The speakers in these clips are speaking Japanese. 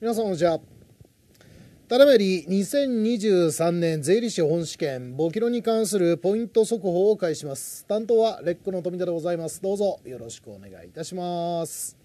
皆さんこんにちはただいまより2023年税理士本試験簿記論に関するポイント速報を開始ます担当はレックの富田でございますどうぞよろしくお願いいたします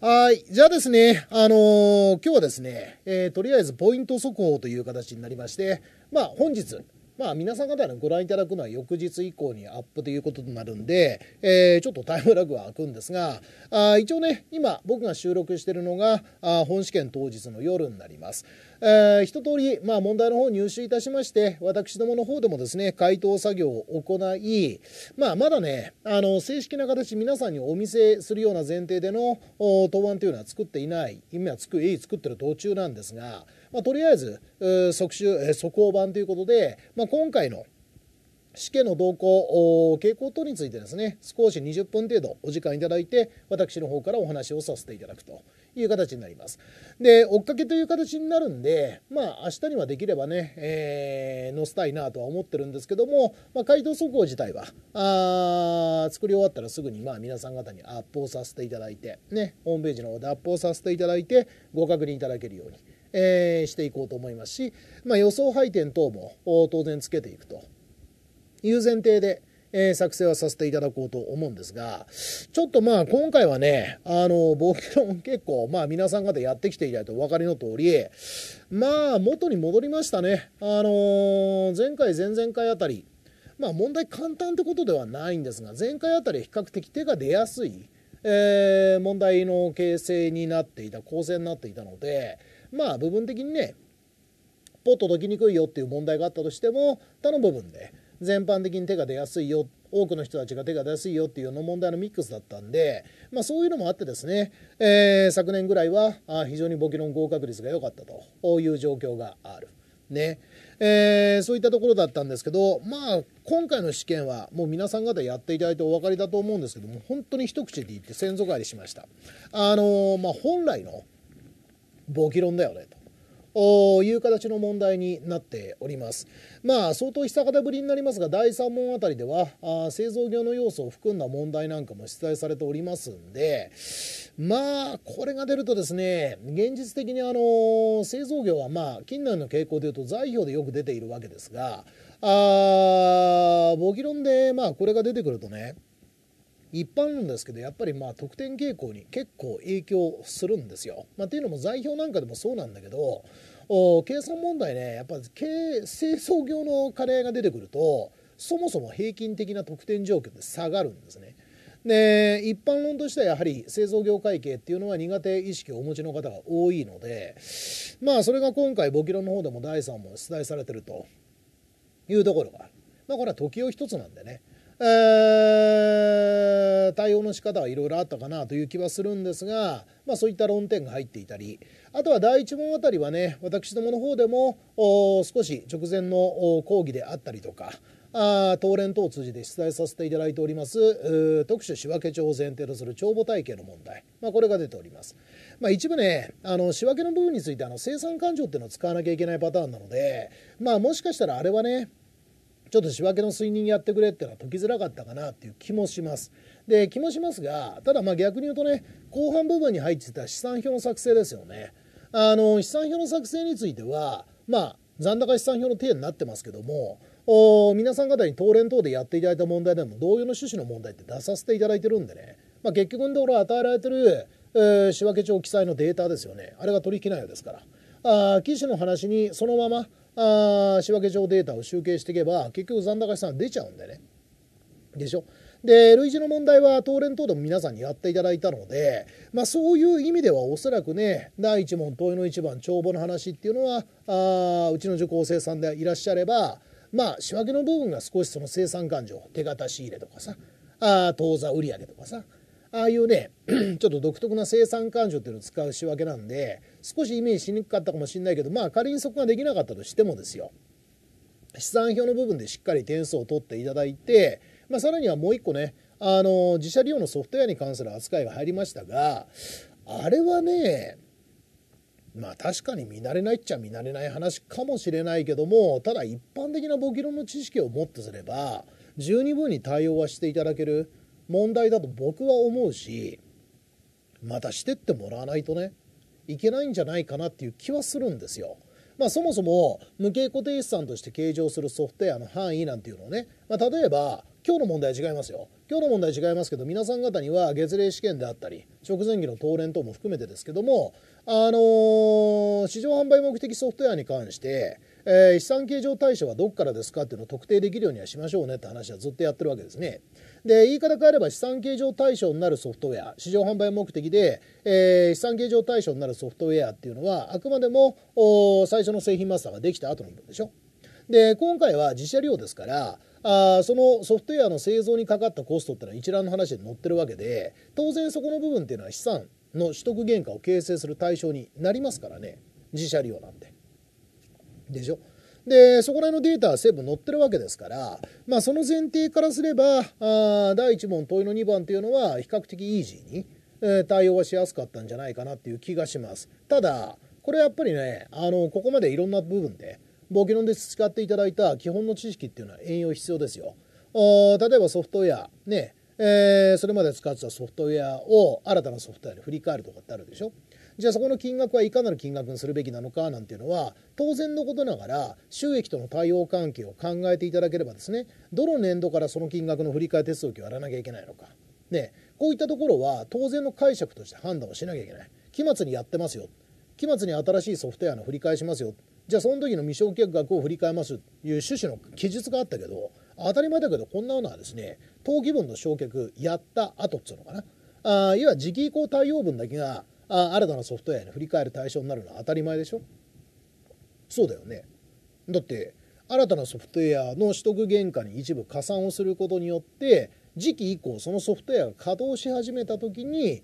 はい。じゃあですね、あのー、今日はですね、えー、とりあえずポイント速報という形になりまして、まあ、本日、まあ、皆さん方にご覧いただくのは翌日以降にアップということになるんで、えー、ちょっとタイムラグは空くんですが、あ一応ね、今僕が収録してるのが、あ本試験当日の夜になります。えー、一通り、まあ、問題の方入手いたしまして、私どもの方でもですね、回答作業を行い、まあ、まだね、あの、正式な形、皆さんにお見せするような前提での答案というのは作っていない、今つく、作ってる途中なんですが、まあ、とりあえず、即習、即応版ということで、まあ、今回の試験の動向、傾向等についてですね、少し20分程度お時間いただいて、私の方からお話をさせていただくと。いう形になります。で、追っかけという形になるんで、まあ、明日にはできればね、えー、乗せたいなとは思ってるんですけども、まあ、街頭走行自体は、あ作り終わったらすぐに、まあ、皆さん方にアップをさせていただいて、ね、ホームページの方でアップをさせていただいて、ご確認いただけるように。えー、していこうと思いますし、まあ、予想配点等も当然つけていくという前提で、えー、作成はさせていただこうと思うんですが、ちょっとまあ今回はね、あの、暴挙論結構、まあ皆さん方やってきていただいてお分かりの通り、まあ元に戻りましたね。あのー、前回、前々回あたり、まあ問題簡単ってことではないんですが、前回あたり比較的手が出やすい、えー、問題の形成になっていた、構成になっていたので、まあ部分的にね、ポッと解きにくいよっていう問題があったとしても、他の部分で、全般的に手が出やすいよ多くの人たちが手が出やすいよっていうの問題のミックスだったんで、まあ、そういうのもあってですね、えー、昨年ぐらいは非常に簿記論合格率が良かったという状況がある。ねえー、そういったところだったんですけど、まあ、今回の試験はもう皆さん方やっていただいてお分かりだと思うんですけども本当に一口で言って先祖返りしました。あのー、まあ、本来の簿記論だよねという形の問題になっております。まあ、相当久方ぶりになりますが、第3問あたりでは、あ製造業の要素を含んだ問題なんかも出題されておりますんで、まあ、これが出るとですね、現実的にあの、製造業はまあ、近年の傾向でいうと、材料でよく出ているわけですが、あ簿議論で、まあ、これが出てくるとね、一般論ですけどやっぱりまあ得点傾向に結構影響するんですよ。まあ、っていうのも材料なんかでもそうなんだけどお計算問題ねやっぱ経清掃業のカレーが出てくるとそもそも平均的な得点状況で下がるんですね。で一般論としてはやはり製造業会計っていうのは苦手意識をお持ちの方が多いのでまあそれが今回ボキロの方でも第3問出題されてるというところがある。まあ、これは時を一つなんでねえー、対応の仕方はいろいろあったかなという気はするんですが、まあ、そういった論点が入っていたり、あとは第1問あたりはね、私どもの方でも少し直前の講義であったりとか、あ東連等を通じて出題させていただいております特殊仕分け帳を前提とする帳簿体系の問題、まあ、これが出ております、まあ、一部ねあの仕分けの部分についてあの生産勘定っていうのを使わなきゃいけないパターンなので、まあ、もしかしたらあれはねちょっと仕分けの推認やってくれっていうのは解きづらかったかなっていう気もしますで気もしますがただまあ逆に言うとね後半部分に入ってた試算表の作成ですよねあの、資産表の作成については、まあ、残高資産表の体になってますけども、お皆さん方に東連等でやっていただいた問題でも同様の趣旨の問題って出させていただいてるんでね、まあ、結局のところ与えられてる、えー、仕分帳記載のデータですよねあれが取引内容ですからあ記事の話にそのままあ仕分帳データを集計していけば結局残高資産出ちゃうんでねでしょで類似の問題は東連等でも皆さんにやっていただいたので、まあ、そういう意味ではおそらくね第一問問いの一番帳簿の話っていうのはあうちの受講生さんでいらっしゃればまあ仕分けの部分が少しその生産勘定手形仕入れとかさあ当座売上とかさああいうね ちょっと独特な生産勘定っていうのを使う仕分けなんで少しイメージしにくかったかもしれないけどまあ仮にそこができなかったとしてもですよ資産表の部分でしっかり点数を取っていただいてまあ、さらにはもう1個ね、あの、自社利用のソフトウェアに関する扱いが入りましたが、あれはね、まあ確かに見慣れないっちゃ見慣れない話かもしれないけども、ただ一般的な簿記論の知識をもってすれば、十二分に対応はしていただける問題だと僕は思うし、またしてってもらわないとね、いけないんじゃないかなっていう気はするんですよ。まあ、そもそも無形固定資産として計上するソフトウェアの範囲なんていうのをね、まあ、例えば今日の問題違いますよ今日の問題違いますけど皆さん方には月例試験であったり直前期の当連等も含めてですけども、あのー、市場販売目的ソフトウェアに関して、えー、資産計上対象はどこからですかっていうのを特定できるようにはしましょうねって話はずっとやってるわけですね。で言い方変えれば資産計上対象になるソフトウェア市場販売目的で、えー、資産計上対象になるソフトウェアっていうのはあくまでも最初の製品マスターができた後の部分でしょ。で今回は自社量ですからあそのソフトウェアの製造にかかったコストってのは一覧の話で載ってるわけで当然そこの部分っていうのは資産の取得原価を形成する対象になりますからね自社利用なんて。でしょでそこら辺のデータは成分載ってるわけですから、まあ、その前提からすればあ第1問問いの2番というのは比較的イージーに、えー、対応はしやすかったんじゃないかなっていう気がします。ただこれやっぱりねあのここまでいろんな部分でボケロンで培っていただいた基本の知識っていうのは栄養必要ですよ。お例えばソフトウェア、ねえー、それまで使ってたソフトウェアを新たなソフトウェアに振り返るとかってあるでしょ。じゃあそこの金額はいかなる金額にするべきなのかなんていうのは当然のことながら収益との対応関係を考えていただければですねどの年度からその金額の振り替え手続きをやらなきゃいけないのか、ね、こういったところは当然の解釈として判断をしなきゃいけない期末にやってますよ期末に新しいソフトウェアの振り替えしますよじゃあその時の未償却額を振り替えますという趣旨の記述があったけど当たり前だけどこんなものはですね登記分の償却やった後っつうのかなあいわゆる時期移行対応分だけがあ新たなソフトウェアに振り返る対象になるのは当たり前でしょそうだよねだって新たなソフトウェアの取得原価に一部加算をすることによって時期以降そのソフトウェアが稼働し始めた時に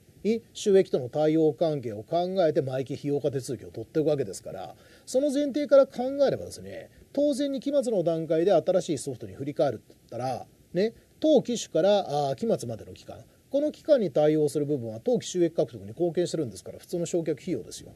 収益との対応関係を考えて毎期費用化手続きを取っていくわけですからその前提から考えればですね当然に期末の段階で新しいソフトに振り返るって言ったらね当機種からあ期末までの期間この期間に対応する部分は当期収益獲得に貢献してるんですから普通の償却費用ですよ。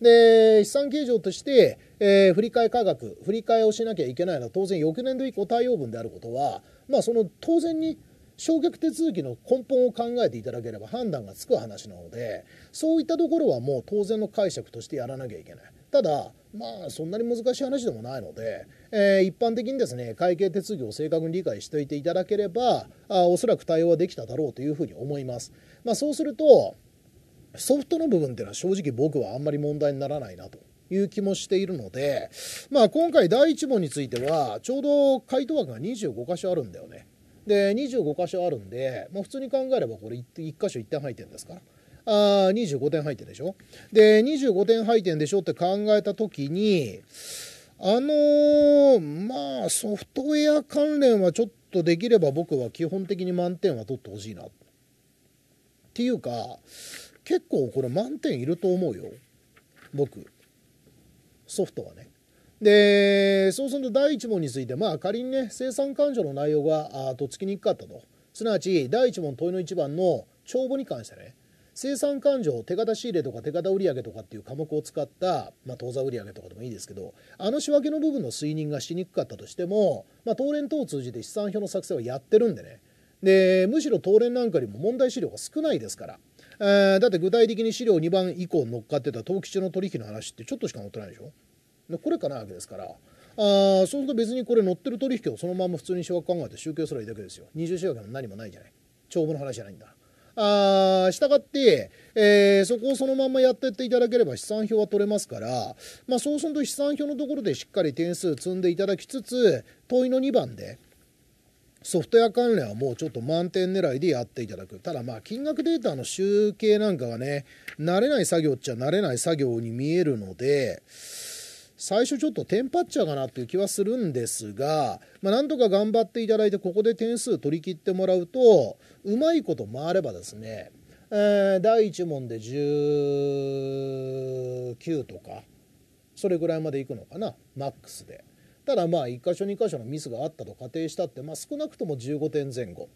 で資産計上として、えー、振替価格振替をしなきゃいけないのは当然翌年度以降対応分であることは、まあ、その当然に消却手続きの根本を考えていただければ判断がつく話なのでそういったところはもう当然の解釈としてやらなきゃいけないただまあそんなに難しい話でもないので、えー、一般的にですね会計手続きを正確に理解しておいていただければあおそらく対応はできただろうというふうに思います、まあ、そうするとソフトの部分っていうのは正直僕はあんまり問題にならないなという気もしているので、まあ、今回第1問についてはちょうど回答枠が25箇所あるんだよねで25箇所あるんで、まあ、普通に考えればこれ 1, 1箇所1点配点ですからあ25点配点でしょで25点配点でしょって考えた時にあのー、まあソフトウェア関連はちょっとできれば僕は基本的に満点は取ってほしいなっていうか結構これ満点いると思うよ僕ソフトはねでそうすると第1問についてまあ仮にね生産勘定の内容がとっつきにくかったとすなわち第1問問いの1番の帳簿に関してね生産勘定手形仕入れとか手形売上とかっていう科目を使った、まあ、当座売上とかでもいいですけどあの仕分けの部分の推認がしにくかったとしても、まあ、当連等を通じて資産表の作成はやってるんでねでむしろ当連なんかよりも問題資料が少ないですから、えー、だって具体的に資料2番以降乗っかってた登記中の取引の話ってちょっとしか載ってないでしょこれかないわけですからあそうすると別にこれ乗ってる取引をそのまま普通に小学考えて集計すればいいだけですよ二重仕分けも何もないじゃない帳簿の話じゃないんだあしたがって、えー、そこをそのままやっていっていただければ資産表は取れますから、まあ、そうすると資産表のところでしっかり点数積んでいただきつつ問いの2番でソフトウェア関連はもうちょっと満点狙いでやっていただくただまあ金額データの集計なんかがね慣れない作業っちゃ慣れない作業に見えるので最初ちょっとテンパっちゃうかなっていう気はするんですが、まあ、なんとか頑張っていただいてここで点数取り切ってもらうとうまいこと回ればですね、えー、第1問で19とかそれぐらいまでいくのかなマックスで。ただまあ1箇所2箇所のミスがあったと仮定したって、まあ、少なくとも15点前後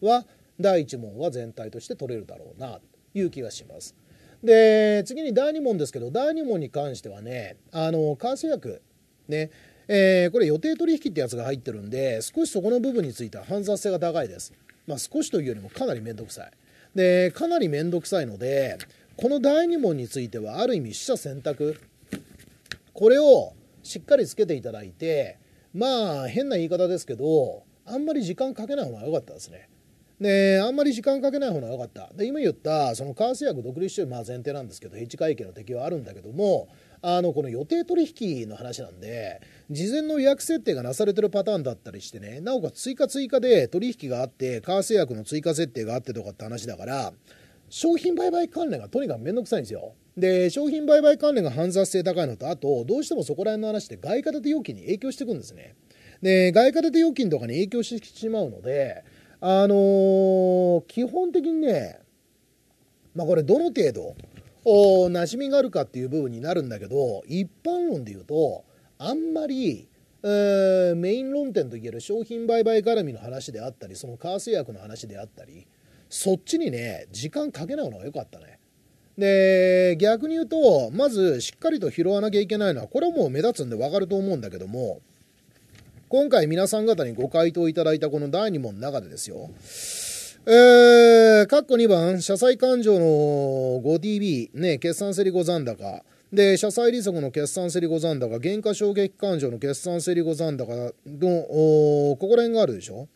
は第1問は全体として取れるだろうなという気がします。で、次に第2問ですけど、第2問に関してはね、あの、為替薬ね、えー、これ予定取引ってやつが入ってるんで、少しそこの部分については煩雑性が高いです。まあ、少しというよりもかなり面倒くさい。で、かなり面倒くさいので、この第2問についてはある意味死者選択。これをしっかりつけていただいて、まあ、変な言い方ですけど、あんまり時間かけない方が良かったですね。であんまり時間かけない方が良かったで今言ったその為替約独立主義、まあ、前提なんですけどッジ会計の適用あるんだけどもあのこの予定取引の話なんで事前の予約設定がなされてるパターンだったりしてねなおかつ追加追加で取引があって為替薬の追加設定があってとかって話だから商品売買関連がとにかく面倒くさいんですよ。で商品売買関連が煩雑性高いのとあとどうしてもそこら辺の話って外貨建て預金に影響してくんですね。で外貨建て預金とかに影響してしまうのであのー、基本的にね、まあ、これどの程度なじみがあるかっていう部分になるんだけど一般論で言うとあんまり、えー、メイン論点といえる商品売買絡みの話であったりその為替役の話であったりそっちにね時間かけないのが良かったね。で逆に言うとまずしっかりと拾わなきゃいけないのはこれはもう目立つんで分かると思うんだけども今回皆さん方にご回答いただいたこの第2問の中でですよ、えー、括弧コ2番、社債勘定の 5DB、ね、決算競り後残高。で、社債利息の決算競り後残高、減価償却勘定の決算競り後残高の、ここら辺があるでしょ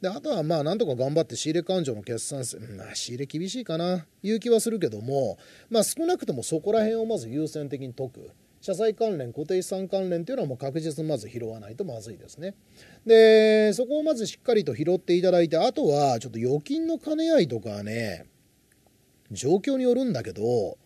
で、あとはまあ、なんとか頑張って仕入れ勘定の決算、まあ、仕入れ厳しいかな、いう気はするけども、まあ、少なくともそこら辺をまず優先的に解く。社債関連、固定資産関連というのはもう確実にまず拾わないとまずいですね。で、そこをまずしっかりと拾っていただいて、あとはちょっと預金の兼ね合いとかね、状況によるんだけど、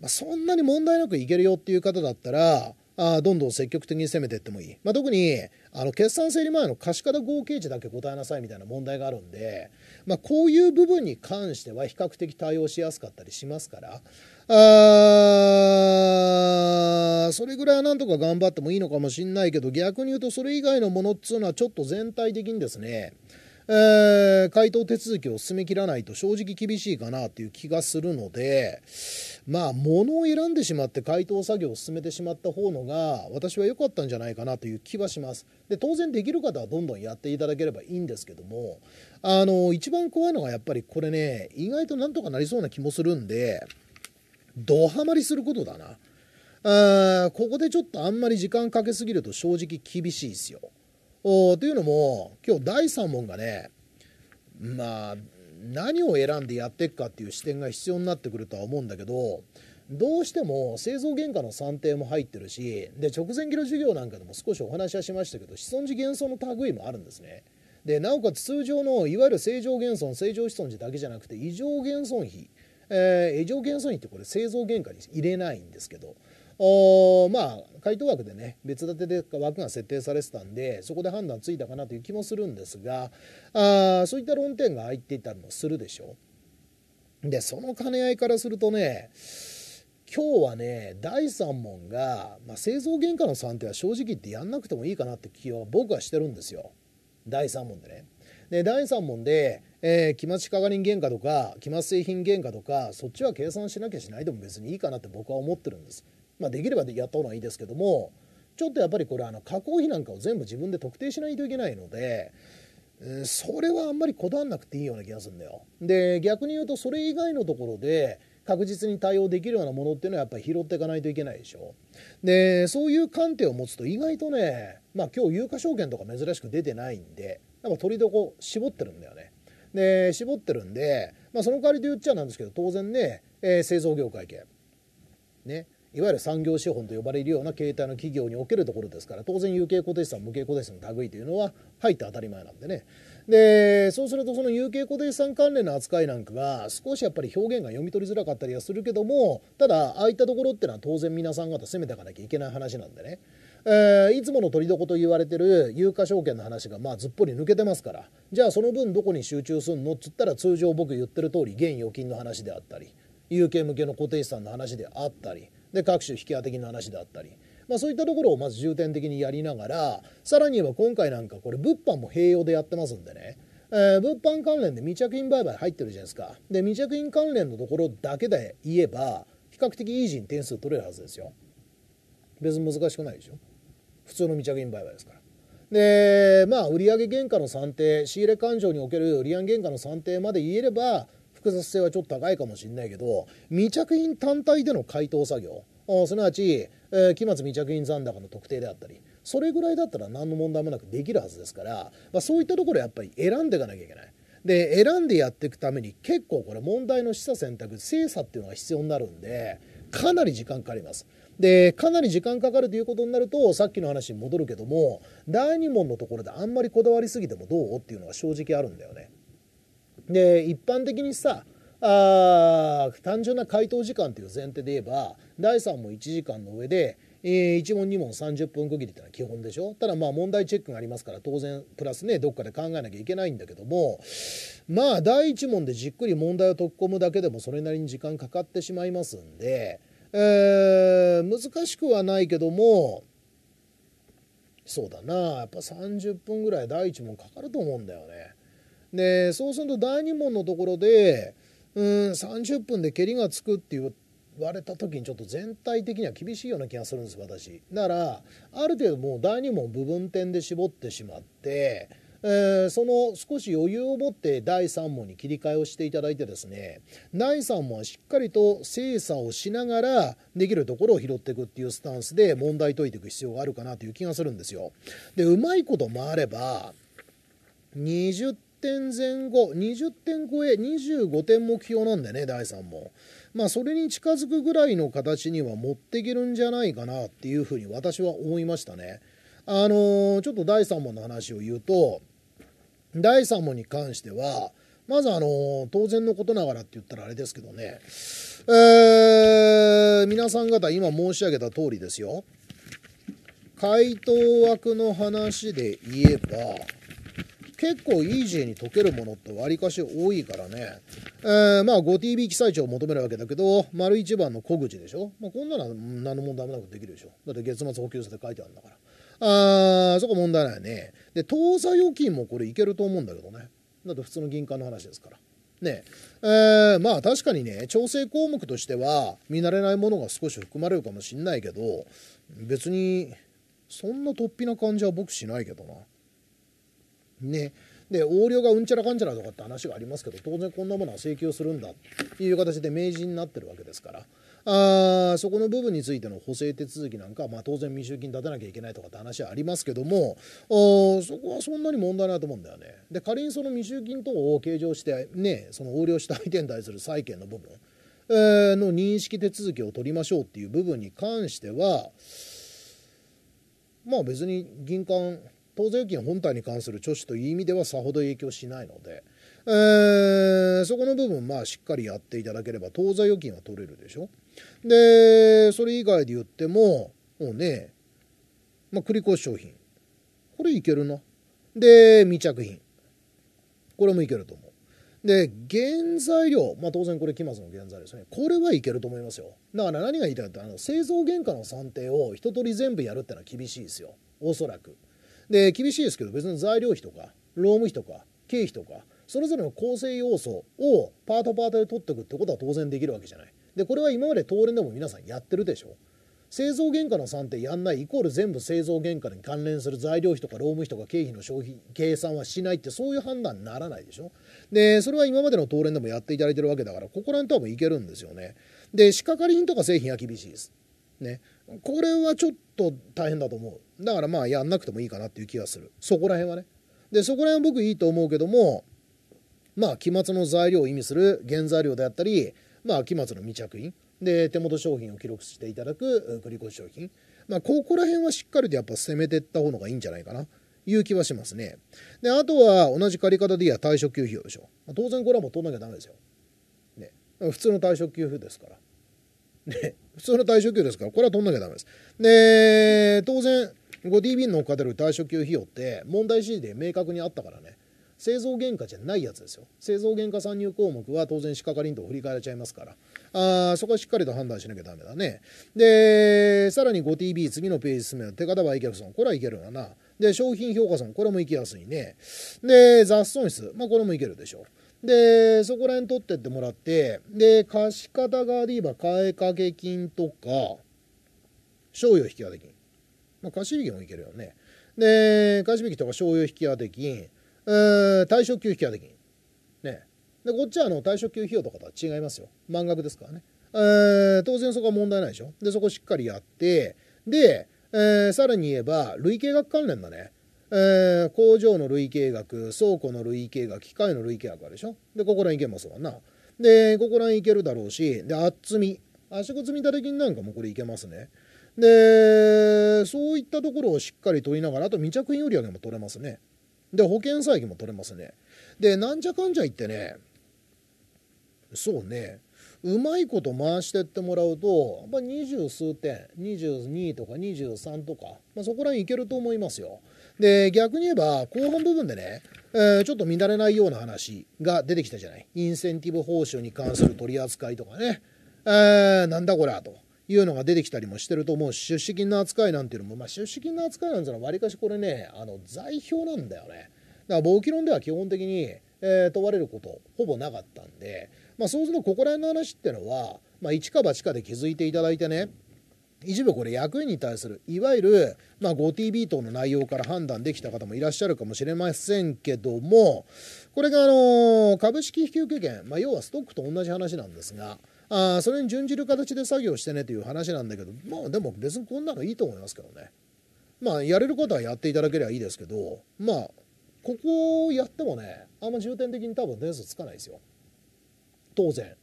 まあ、そんなに問題なくいけるよっていう方だったら、あどんどん積極的に攻めていってもいい。まあ、特に、あの、決算整理前の貸方合計値だけ答えなさいみたいな問題があるんで、まあ、こういう部分に関しては比較的対応しやすかったりしますから、あそれぐらいはなんとか頑張ってもいいのかもしんないけど逆に言うとそれ以外のものっつうのはちょっと全体的にですねえー、回答手続きを進めきらないと正直厳しいかなという気がするのでまあ物を選んでしまって回答作業を進めてしまった方のが私は良かったんじゃないかなという気はしますで当然できる方はどんどんやっていただければいいんですけどもあの一番怖いのがやっぱりこれね意外となんとかなりそうな気もするんでドハマりすることだな。あここでちょっとあんまり時間かけすぎると正直厳しいですよ。おというのも今日第3問がねまあ何を選んでやっていくかっていう視点が必要になってくるとは思うんだけどどうしても製造原価の算定も入ってるしで直前期の授業なんかでも少しお話はしましたけど子孫寺幻想の類もあるんですね。でなおかつ通常のいわゆる正常減損正常子孫時だけじゃなくて異常減損比えー、異常減損ってこれ製造原価に入れないんですけどおまあ回答枠でね別立てで枠が設定されてたんでそこで判断ついたかなという気もするんですがあそういった論点が入っていたりもするでしょう。でその兼ね合いからするとね今日はね第3問が、まあ、製造原価の算定は正直言ってやんなくてもいいかなって気を僕はしてるんですよ第3問でね。で第3問でえー、期末支加人原価とか期末製品原価とかそっちは計算しなきゃしないでも別にいいかなって僕は思ってるんです、まあ、できればやった方がいいですけどもちょっとやっぱりこれあの加工費なんかを全部自分で特定しないといけないので、えそれはあんまりこだわんなくていいような気がするんだよで逆に言うとそれ以外のところで確実に対応できるようなものっていうのはやっぱり拾っていかないといけないでしょでそういう観点を持つと意外とねまあ今日有価証券とか珍しく出てないんでやっぱ取りどこ絞ってるんだよで絞ってるんで、まあ、その代わりで言っちゃなんですけど当然ね、えー、製造業界系ねいわゆる産業資本と呼ばれるような形態の企業におけるところですから当然有形固定資産無形固定資産の類というのは入って当たり前なんでねでそうするとその有形固定資産関連の扱いなんかが少しやっぱり表現が読み取りづらかったりはするけどもただああいったところってのは当然皆さん方攻めていかなきゃいけない話なんでねえー、いつもの取りどこと言われてる有価証券の話がまあずっぽり抜けてますからじゃあその分どこに集中すんのっつったら通常僕言ってる通り現預金の話であったり有形向けの固定資産の話であったりで各種引き当て金の話であったり。まあ、そういったところをまず重点的にやりながらさらには今回なんかこれ物販も併用でやってますんでね、えー、物販関連で未着品売買入ってるじゃないですかで未着品関連のところだけで言えば比較的イージーに点数取れるはずですよ別に難しくないでしょ普通の未着品売買ですから。でまあ売上原価の算定仕入れ勘定における売上原価の算定まで言えれば複雑性はちょっと高いかもしれないけど未着品単体での回答作業すなわち、えー、期末未着品残高の特定であったりそれぐらいだったら何の問題もなくできるはずですから、まあ、そういったところやっぱり選んでいかなきゃいけない。で選んでやっていくために結構これ問題の示唆選択精査っていうのが必要になるんでかなり時間かかります。でかなり時間かかるということになるとさっきの話に戻るけども第2問のところであんまりこだわりすぎてもどうっていうのが正直あるんだよね。で一般的にさあ単純な回答時間という前提で言えば第3問1時間の上でえー、1問2問30分区切りってのは基本でしょただまあ問題チェックがありますから当然プラスねどっかで考えなきゃいけないんだけどもまあ第1問でじっくり問題を解き込むだけでもそれなりに時間かかってしまいますんでえー、難しくはないけどもそうだなやっぱ30分ぐらい第1問かかると思うんだよね。でそうすると第2問のところでうん30分で蹴りがつくって言われた時にちょっと全体的には厳しいような気がするんです私。ならある程度もう第2問部分点で絞ってしまって。えー、その少し余裕を持って第3問に切り替えをしていただいてですね第3問はしっかりと精査をしながらできるところを拾っていくっていうスタンスで問題解いていく必要があるかなという気がするんですよ。でうまいこともあれば20点前後20点超え25点目標なんでね第3問。まあ、それに近づくぐらいの形には持っていけるんじゃないかなっていうふうに私は思いましたね。あのー、ちょっと第3問の話を言うと、第3問に関しては、まずあの、当然のことながらって言ったらあれですけどね、えー、皆さん方今申し上げた通りですよ。回答枠の話で言えば、結構イージーに解けるものってわりかし多いからね、えー、まあ 5TB 記載値を求めるわけだけど、丸一番の小口でしょ、まあ、こんなの何の問題もなくできるでしょ。だって月末補給さで書いてあるんだから。あそこ問題ないね。で、当座預金もこれいけると思うんだけどね。だって普通の銀行の話ですから。ねえー、まあ確かにね調整項目としては見慣れないものが少し含まれるかもしんないけど別にそんな突飛な感じは僕しないけどな。ね。で、横領がうんちゃらかんちゃらとかって話がありますけど、当然こんなものは請求するんだっていう形で明示になってるわけですから。あそこの部分についての補正手続きなんかは、まあ、当然未収金立てなきゃいけないとかって話はありますけどもそこはそんなに問題ないと思うんだよね。で仮にその未収金等を計上して、ね、その横領した相手に対する債権の部分、えー、の認識手続きを取りましょうっていう部分に関してはまあ別に銀行当座預金本体に関する著書という意味ではさほど影響しないので、えー、そこの部分、まあ、しっかりやっていただければ、当座預金は取れるでしょ。で、それ以外で言っても、もうね、まあ、繰越商品。これいけるな。で、未着品。これもいけると思う。で、原材料。まあ、当然これ、期末の原材料ですね。これはいけると思いますよ。だから何が言いたいかって、あの、製造原価の算定を一通り全部やるってのは厳しいですよ。おそらく。で、厳しいですけど、別に材料費とか、労務費とか、経費とか、それぞれの構成要素をパートパートで取っておくってことは当然できるわけじゃない。で、これは今まで東連でも皆さんやってるでしょ。製造原価の算定やんないイコール全部製造原価に関連する材料費とか労務費とか経費の消費計算はしないってそういう判断にならないでしょでそれは今までの東連でもやっていただいてるわけだからここら辺もういけるんですよねで仕掛かり品とか製品は厳しいですねこれはちょっと大変だと思うだからまあやんなくてもいいかなっていう気がする。そこら辺はね。で、そこら辺は僕いいと思うけども、まあ期末の材料を意味する原材料であったり、まあ期末の未着品。で、手元商品を記録していただく繰越商品。まあここら辺はしっかりとやっぱ攻めていった方がいいんじゃないかな。いう気はしますね。で、あとは同じ借り方でいや退職給費用でしょ。まあ、当然これはもう取んなきゃダメですよ。ね。普通の退職給付ですから。ね。普通の退職給ですから、これは取んなきゃダメです。で、当然、5D b のおかたる退職給費用って問題指示で明確にあったからね製造原価じゃないやつですよ製造原価参入項目は当然仕掛かりんと振り返れちゃいますからあそこはしっかりと判断しなきゃダメだねでさらに 5TB 次のページ進める手形はいける損これはいけるわなで商品評価損これもいきやすいねで雑損失、まあ、これもいけるでしょでそこら辺取ってってもらってで貸方側で言えば買掛金とか賞与引き当て金まあ、貸引もいけるよね。で、貸引とか商用引き当て金、え退職給引き当て金。ね。で、こっちはあの退職給費用とかとは違いますよ。満額ですからね。え当然そこは問題ないでしょ。で、そこしっかりやって、で、えさらに言えば、累計額関連だね。えー、工場の累計額、倉庫の累計額、機械の累計額あるでしょ。で、ここら辺いけますわな。で、ここら辺いけるだろうし、で、厚み。圧縮積立金なんかもこれいけますね。で、そういったところをしっかり取りながら、あと未着品売り上げも取れますね。で、保険債益も取れますね。で、なんじゃかんじゃ言ってね、そうね、うまいこと回してってもらうと、やっぱ二十数点、22とか23とか、まあ、そこら辺いけると思いますよ。で、逆に言えば、後半部分でね、えー、ちょっと乱れないような話が出てきたじゃない。インセンティブ報酬に関する取り扱いとかね、えー、なんだこれ、と。いうのが出てきたりもしてると思う出資金の扱いなんていうのも、まあ、出資金の扱いなんていうのはわりかしこれねあの財表なんだよねだから簿記論では基本的に、えー、問われることほぼなかったんで、まあ、そうするとここら辺の話っていうのは、まあ、一か八かで気づいていただいてね一部これ役員に対するいわゆる、まあ、5TB 等の内容から判断できた方もいらっしゃるかもしれませんけどもこれがあの株式引受権、まあ、要はストックと同じ話なんですが。あそれに準じる形で作業してねという話なんだけどまあでも別にこんなのいいと思いますけどねまあやれることはやっていただければいいですけどまあここをやってもねあんま重点的に多分点数つかないですよ当然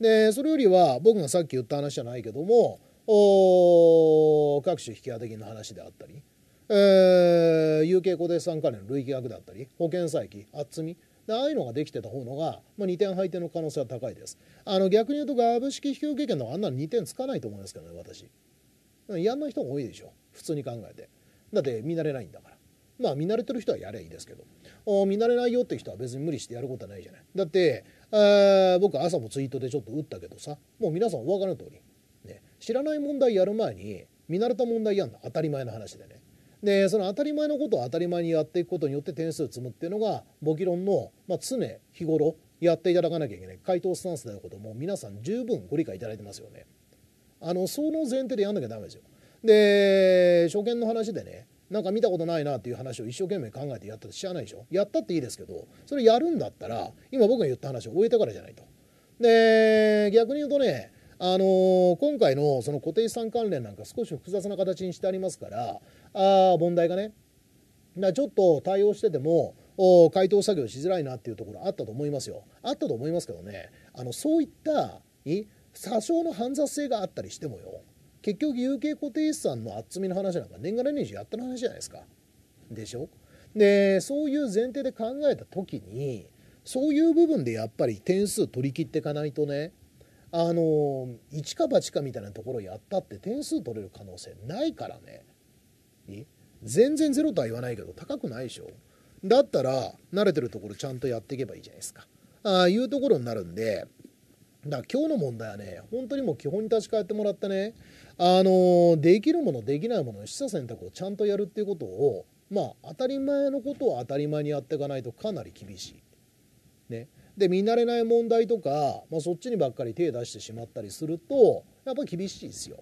でそれよりは僕がさっき言った話じゃないけどもお各種引き当て金の話であったり、えー、有形固定資産関連の累計額だったり保険債記厚みでああいうのができてた方のが、まあ、2点配点の可能性は高いですあの逆に言うと株式引受権のあんなの2点つかないと思いますけどね私やんない人が多いでしょ普通に考えてだって見慣れないんだからまあ見慣れてる人はやりゃいいですけど見慣れないよって人は別に無理してやることはないじゃないだって、えー、僕朝もツイートでちょっと打ったけどさもう皆さんお分かりの通り、ね、知らない問題やる前に見慣れた問題やるの当たり前の話でねでその当たり前のことを当たり前にやっていくことによって点数を積むっていうのが簿記論の、まあ、常日頃やっていただかなきゃいけない回答スタンスであることも皆さん十分ご理解いただいてますよね。あのその前提でやんなきゃダメですよ。で初見の話でねなんか見たことないなっていう話を一生懸命考えてやったって知らないでしょやったっていいですけどそれやるんだったら今僕が言った話を終えたからじゃないと。で逆に言うとねあの今回のその固定資産関連なんか少し複雑な形にしてありますからあ問題がねだちょっと対応してても回答作業しづらいなっていうところあったと思いますよあったと思いますけどねあのそういった多少の煩雑性があったりしてもよ結局有形固定資産の厚みの話なんか年がら年中やったの話じゃないですかでしょでそういう前提で考えた時にそういう部分でやっぱり点数取り切っていかないとねあの一か八かみたいなところやったって点数取れる可能性ないからねに全然ゼロとは言わないけど高くないでしょだったら慣れてるところちゃんとやっていけばいいじゃないですかああいうところになるんでだ今日の問題はね本当にもう基本に立ち返ってもらったねあのできるものできないものの取捨選択をちゃんとやるっていうことをまあ当たり前のことを当たり前にやっていかないとかなり厳しい。ね、で見慣れない問題とか、まあ、そっちにばっかり手出してしまったりするとやっぱり厳しいですよ。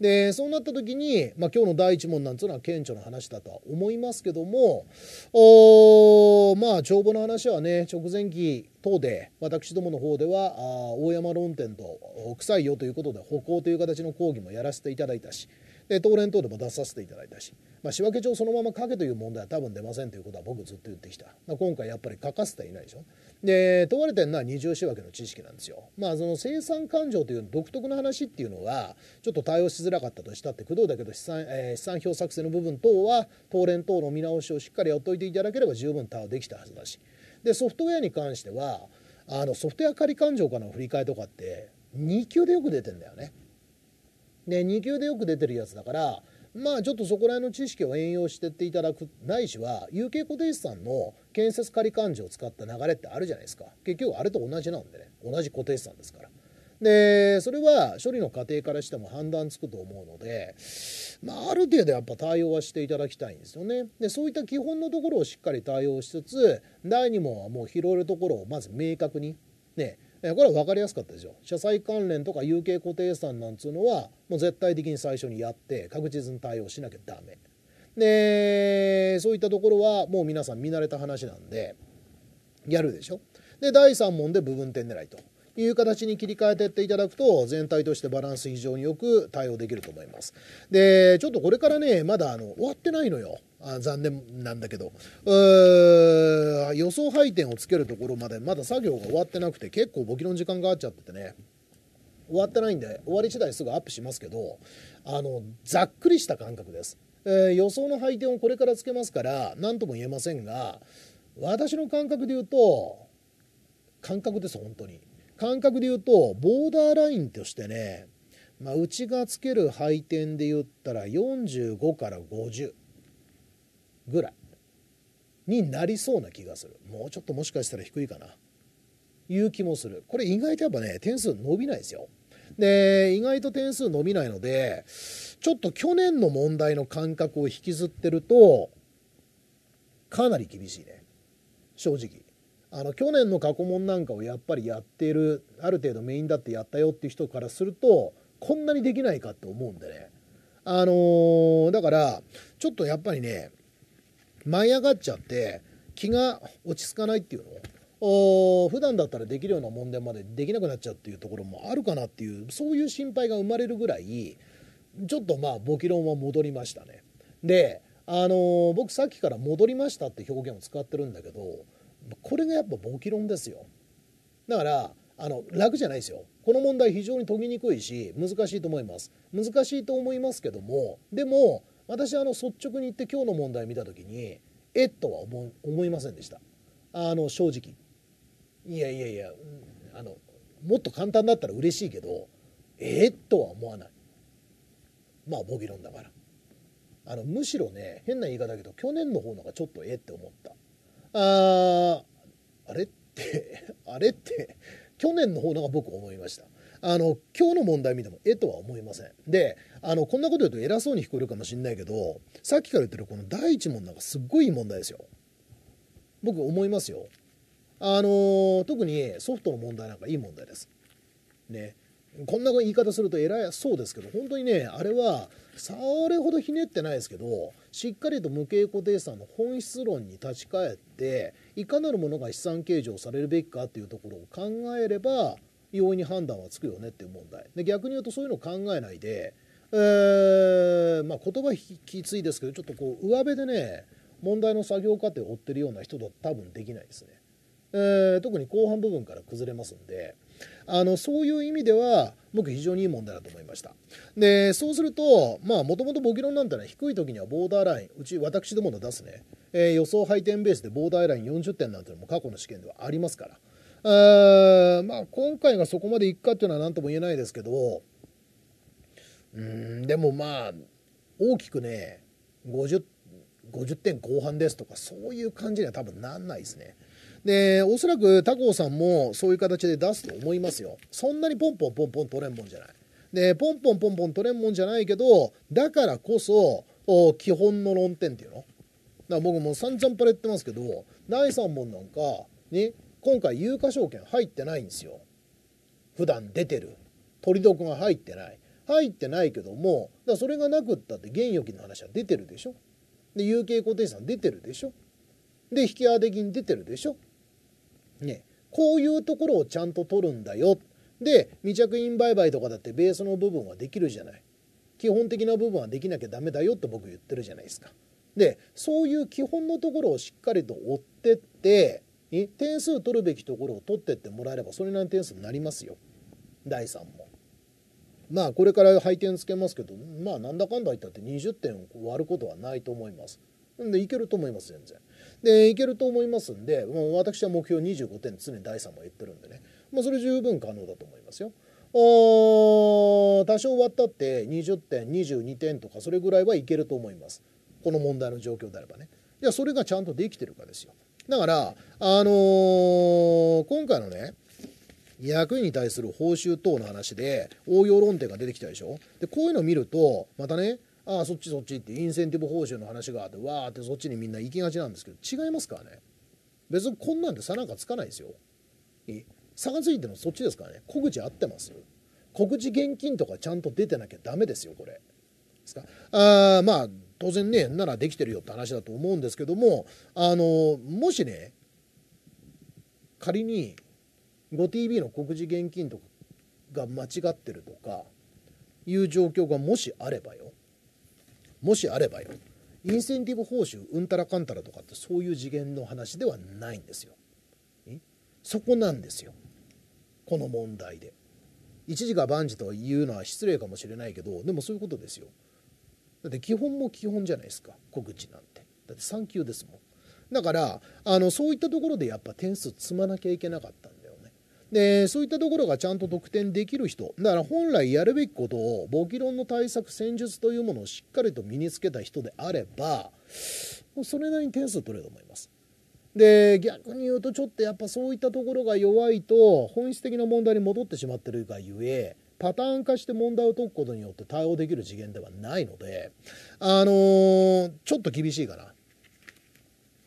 でそうなった時に、まあ、今日の第一問なんつうのは顕著な話だとは思いますけどもおまあ帳簿の話はね直前期等で私どもの方ではあ大山論点と臭いよということで歩行という形の講義もやらせていただいたしで東連等でも出させていただいたし、まあ、仕分け帳そのまま書けという問題は多分出ませんということは僕ずっと言ってきた、まあ、今回やっぱり書かせてはいないでしょ。で問われてるのは二重仕分けの知識なんですよ。まあその生産感情という独特の話っていうのはちょっと対応しづらかったとしたって工藤だけど資産,、えー、資産表作成の部分等は当連等の見直しをしっかりやっといていただければ十分対応できたはずだしでソフトウェアに関してはあのソフトウェア仮勘定からの振り替えとかって2級でよく出てんだよね。で2級でよく出てるやつだからまあちょっとそこら辺の知識を援用してっていただくないしは UK 固定資産の建設仮勘定を使った流れってあるじゃないですか結局あれと同じなんでね同じ固定資産ですからでそれは処理の過程からしても判断つくと思うので、まあ、ある程度やっぱ対応はしていただきたいんですよねでそういった基本のところをしっかり対応しつつ第2問はもう拾えるところをまず明確にねえこれは分かりやすかったでしょ社債関連とか有形固定資産なんつうのはもう絶対的に最初にやって確実に対応しなきゃダメでそういったところはもう皆さん見慣れた話なんでやるでしょで第3問で部分点狙いという形に切り替えていっていただくと全体としてバランス非常によく対応できると思いますでちょっとこれからねまだあの終わってないのよあ残念なんだけど、え予想配点をつけるところまでまだ作業が終わってなくて結構簿記の時間があっちゃっててね終わってないんで終わり次第すぐアップしますけどあのざっくりした感覚です、えー、予想の配点をこれからつけますから何とも言えませんが私の感覚で言うと感覚です本当に感覚で言うとボーダーラインとしてね、まあ、うちがつける配点で言ったら45から50ぐらいになりそうな気がするもうちょっともしかしたら低いかないう気もするこれ意外とやっぱね点数伸びないですよで意外と点数伸びないのでちょっと去年の問題の感覚を引きずってるとかなり厳しいね正直あの去年の過去問なんかをやっぱりやっているある程度メインだってやったよっていう人からするとこんなにできないかって思うんでねあのー、だからちょっとやっぱりね舞い上がっちゃって気が落ち着かないっていうのお普段だったらできるような問題までできなくなっちゃうっていうところもあるかなっていうそういう心配が生まれるぐらいちょっとまあ簿記論は戻りましたね。であのー、僕さっきから「戻りました」って表現を使ってるんだけどこれがやっぱ簿記論ですよ。だからあの楽じゃないですよ。この問題非常に解きにくいし難しいと思います。難しいと思いますけどもでも私あの率直に言って今日の問題見た時にえっとは思思いませんでしたあの正直いやいやいやあのもっと簡単だったら嬉しいけどえっとは思わないまあボギロンだからあのむしろね変な言い方だけど去年の方のがちょっとえって思ったあーあれってあれって去年の方のが僕思いましたあの今日の問題見てもえとは思いませんであのこんなこと言うと偉そうに聞こえるかもしんないけどさっきから言ってるこの第一問なんかすっごいいい問題ですよ僕思いますよあの特にソフトの問題なんかいい問題ですねこんな言い方すると偉そうですけど本当にねあれはそれほどひねってないですけどしっかりと無形固定資産の本質論に立ち返っていかなるものが資産計上されるべきかっていうところを考えれば容易に判断はつくよねっていう問題で逆に言うとそういうのを考えないで、えーまあ、言葉きついですけどちょっとこう上辺でね問題の作業過程を追ってるような人だと多分できないですね、えー、特に後半部分から崩れますんであのそういう意味では僕非常にいい問題だと思いましたでそうするとまあもともと簿記論なんて低い時にはボーダーラインうち私どもの出すね、えー、予想配点ベースでボーダーライン40点なんてのも過去の試験ではありますからまあ、今回がそこまでいくかっていうのは何とも言えないですけど、うん、でもまあ、大きくね、50、50点後半ですとか、そういう感じには多分なんないですね。で、おそらく他校さんもそういう形で出すと思いますよ。そんなにポンポンポンポン取れんもんじゃない。で、ポンポンポンポン取れんもんじゃないけど、だからこそ、基本の論点っていうの。だから僕も散々パレってますけど、第3問なんか、ね、今回有価証券入ってないんですよ普段出てる取り得が入ってない入ってないけどもだそれがなくったって現預金の話は出てるでしょで有形固定資産出てるでしょで引き当て金出てるでしょねこういうところをちゃんと取るんだよで未着印売買とかだってベースの部分はできるじゃない基本的な部分はできなきゃダメだよって僕言ってるじゃないですかでそういう基本のところをしっかりと追ってって点数取るべきところを取ってってもらえればそれなりの点数になりますよ第3も。まあこれから配点つけますけどまあなんだかんだ言ったって20点を割ることはないと思います。でいけると思います全然。でいけると思いますんでもう私は目標25点常に第3も言ってるんでね、まあ、それ十分可能だと思いますよ。お多少割ったって20点22点とかそれぐらいはいけると思いますこの問題の状況であればねじゃあそれがちゃんとできてるかですよだから、あのー、今回のね、役員に対する報酬等の話で応用論点が出てきたでしょでこういうのを見るとまたねああそっちそっちってインセンティブ報酬の話があってわーってそっちにみんな行きがちなんですけど違いますからね別にこんなんで差なんかつかないですよ差がついてるのそっちですからね小口合ってますよ小口現金とかちゃんと出てなきゃダメですよこれですかあまあ当然ねならできてるよって話だと思うんですけどもあのもしね仮に 5TV の告示現金とかが間違ってるとかいう状況がもしあればよもしあればよインセンティブ報酬うんたらかんたらとかってそういう次元の話ではないんですよ。そこなんですよこの問題で。一時が万事というのは失礼かもしれないけどでもそういうことですよ。だって基本も基本じゃないですか小口なんてだって3級ですもんだからあのそういったところでやっぱ点数積まなきゃいけなかったんだよねでそういったところがちゃんと得点できる人だから本来やるべきことを簿記論の対策戦術というものをしっかりと身につけた人であればもうそれなりに点数取れると思いますで逆に言うとちょっとやっぱそういったところが弱いと本質的な問題に戻ってしまってるがゆえパターン化して問題を解くことによって対応できる次元ではないので、あのー、ちょっと厳しいかな。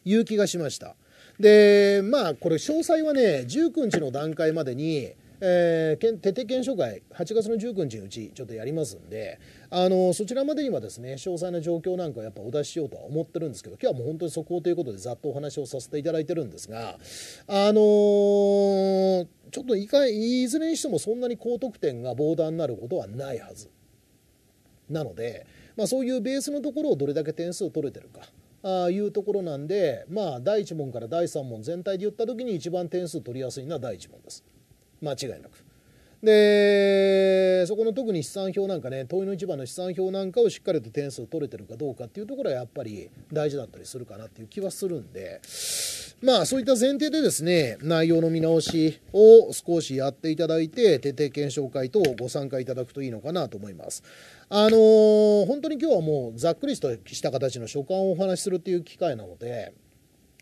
いう気がしました。で、まあ、これ、詳細はね、19日の段階までに、えー、徹底検証会、8月の19日のうち、ちょっとやりますんで、あのそちらまでにはですね詳細な状況なんかをやっぱお出ししようとは思ってるんですけど今日はもう本当に速報ということでざっとお話をさせていただいてるんですがあのー、ちょっといかいずれにしてもそんなに高得点がボーダーになることはないはずなので、まあ、そういうベースのところをどれだけ点数取れてるかあいうところなんで、まあ、第1問から第3問全体で言った時に一番点数取りやすいのは第1問です間違いなく。でそこの特に資産表なんかね問いの一番の資産表なんかをしっかりと点数取れてるかどうかっていうところはやっぱり大事だったりするかなっていう気はするんでまあそういった前提でですね内容の見直しを少しやっていただいて徹底検証会等ご参加いただくといいのかなと思います。あのー、本当に今日はもうざっくりとした形の所感をお話しするっていう機会なので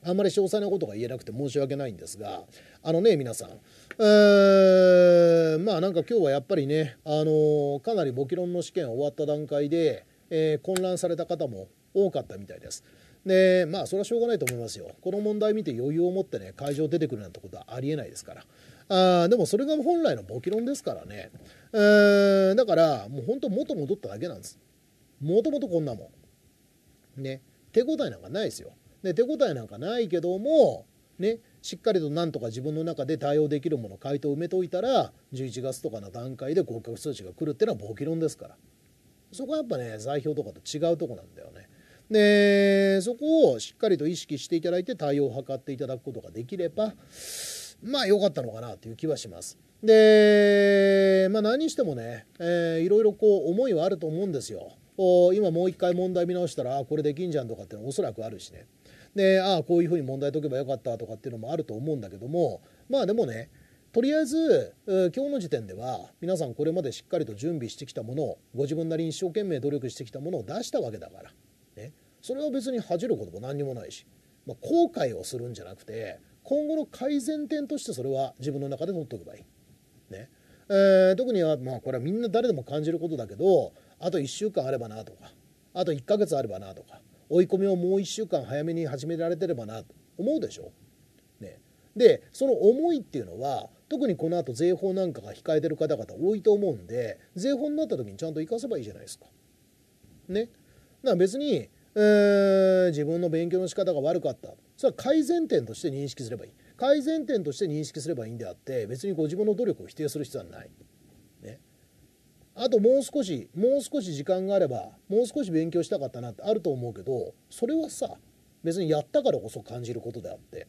あんまり詳細なことが言えなくて申し訳ないんですが、あのね、皆さん、ー、まあなんか今日はやっぱりね、あのかなり簿記論の試験終わった段階で、えー、混乱された方も多かったみたいです。で、まあそれはしょうがないと思いますよ。この問題見て余裕を持ってね、会場出てくるなんてことはありえないですから。あでもそれが本来の簿記論ですからね。うー、だから、もう本当元戻っただけなんです。もともとこんなもん。ね。手応えなんかないですよ。で手応えなんかないけども、ね、しっかりとなんとか自分の中で対応できるもの回答を埋めておいたら11月とかの段階で合格数値が来るっていうのは簿気論ですからそこはやっぱね財表とかと違うとこなんだよね。でそこをしっかりと意識していただいて対応を図っていただくことができればまあ良かったのかなという気はします。で、まあ、何にしてもね、えー、いろいろこう思いはあると思うんですよ。今もう一回問題見直したらこれできんじゃんとかっていうのはおそらくあるしね。でああこういうふうに問題解けばよかったとかっていうのもあると思うんだけどもまあでもねとりあえず今日の時点では皆さんこれまでしっかりと準備してきたものをご自分なりに一生懸命努力してきたものを出したわけだから、ね、それは別に恥じることも何にもないし、まあ、後悔をするんじゃなくて今後の改善点としてそれは自分の中で取っとけばいい。ねえー、特には、まあ、これはみんな誰でも感じることだけどあと1週間あればなとかあと1ヶ月あればなとか追い込みをもう1週間早めに始められてればなと思うでしょ。ね、でその思いっていうのは特にこの後税法なんかが控えてる方々多いと思うんで税法になった時にちゃんと生かせばいいじゃないですか。ね。だから別に、えー、自分の勉強の仕方が悪かったそれは改善点として認識すればいい改善点として認識すればいいんであって別にご自分の努力を否定する必要はない。あともう少しもう少し時間があればもう少し勉強したかったなってあると思うけどそれはさ別にやったからこそ感じることであって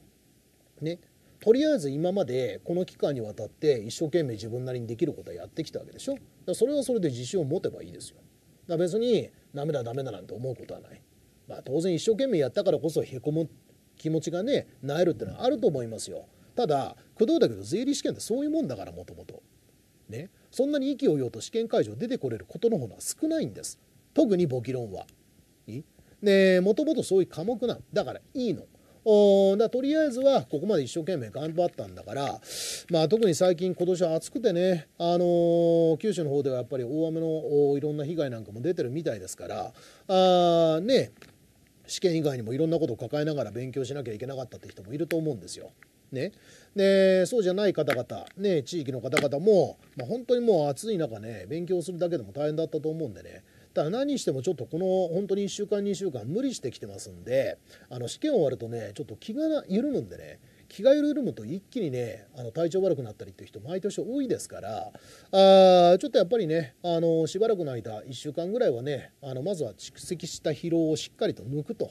ねとりあえず今までこの期間にわたって一生懸命自分なりにできることはやってきたわけでしょだそれはそれで自信を持てばいいですよだ別にダメだダメだなんて思うことはない、まあ、当然一生懸命やったからこそへこむ気持ちがねなえるってのはあると思いますよただ工藤だけど税理士試験ってそういうもんだからもともとねそんなに意気揚々と試験会場出てこれることの方が少ないんです特に簿記論は。でもともとそういう科目なんだからいいの。おだとりあえずはここまで一生懸命頑張ったんだから、まあ、特に最近今年は暑くてね、あのー、九州の方ではやっぱり大雨のおいろんな被害なんかも出てるみたいですからあね試験以外にもいろんなことを抱えながら勉強しなきゃいけなかったって人もいると思うんですよ。ね、でそうじゃない方々、ね、地域の方々も、まあ、本当にもう暑い中ね勉強するだけでも大変だったと思うんでねただ何してもちょっとこの本当に1週間2週間無理してきてますんであの試験終わるとねちょっと気が緩むんでね気が緩むと一気にねあの体調悪くなったりっていう人毎年多いですからあちょっとやっぱりねあのしばらくの間1週間ぐらいはねあのまずは蓄積した疲労をしっかりと抜くと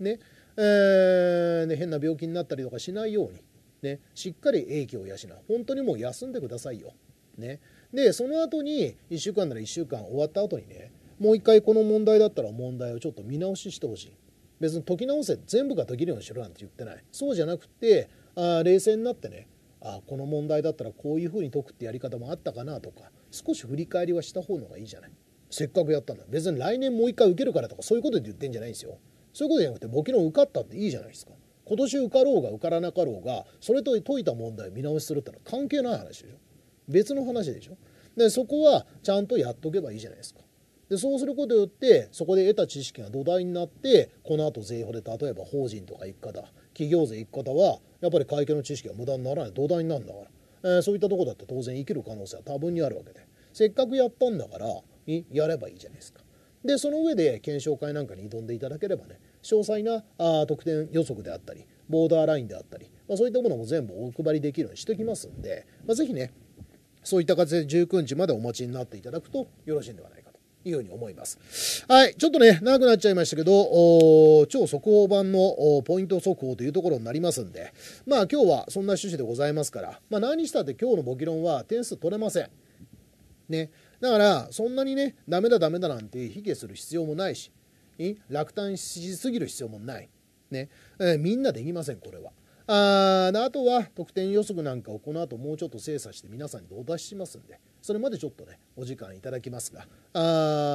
ね,、えー、ね変な病気になったりとかしないようにね、しっかり英気を養う本当にもう休んでくださいよ、ね、でその後に1週間なら1週間終わった後にねもう一回この問題だったら問題をちょっと見直ししてほしい別に解き直せ全部が解けるようにしろなんて言ってないそうじゃなくてあ冷静になってねあこの問題だったらこういうふうに解くってやり方もあったかなとか少し振り返りはした方のがいいじゃないせっかくやったんだ別に来年もう一回受けるからとかそういうことで言ってんじゃないんですよそういうことじゃなくて簿記の受かったっていいじゃないですか今年受かろうが受からなかろうがそれと解いた問題を見直しするってのは関係ない話でしょ別の話でしょでそこはちゃんとやっとけばいいじゃないですかでそうすることによってそこで得た知識が土台になってこのあと税法で例えば法人とか一方企業税一方はやっぱり会計の知識は無駄にならない土台になるんだから、えー、そういったとこだって当然生きる可能性は多分にあるわけでせっかくやったんだからやればいいじゃないですかでその上で検証会なんかに挑んでいただければね詳細なあ得点予測であったりボーダーラインであったり、まあ、そういったものも全部お配りできるようにしておきますんで、まあ、ぜひねそういった形で19日までお待ちになっていただくとよろしいんではないかというふうに思います。はい、ちょっとね、長くなっちゃいましたけど、超速報版のポイント速報というところになりますんで、まあ今日はそんな趣旨でございますから、まあ何したって今日のボキ論は点数取れません。ね。だから、そんなにね、ダメだダメだなんて卑下する必要もないし、落胆しすぎる必要もない。ねえー、みんなできません、これは。ああとは得点予測なんかをこの後もうちょっと精査して皆さんにお出ししますんでそれまでちょっとねお時間いただきますが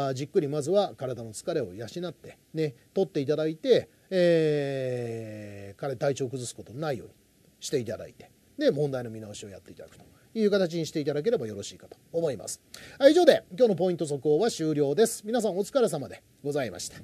あじっくりまずは体の疲れを養ってね取っていただいて、えー、体調を崩すことのないようにしていただいてで問題の見直しをやっていただくという形にしていただければよろしいかと思います。以上で今日のポイント速報は終了です。皆さんお疲れ様でございました。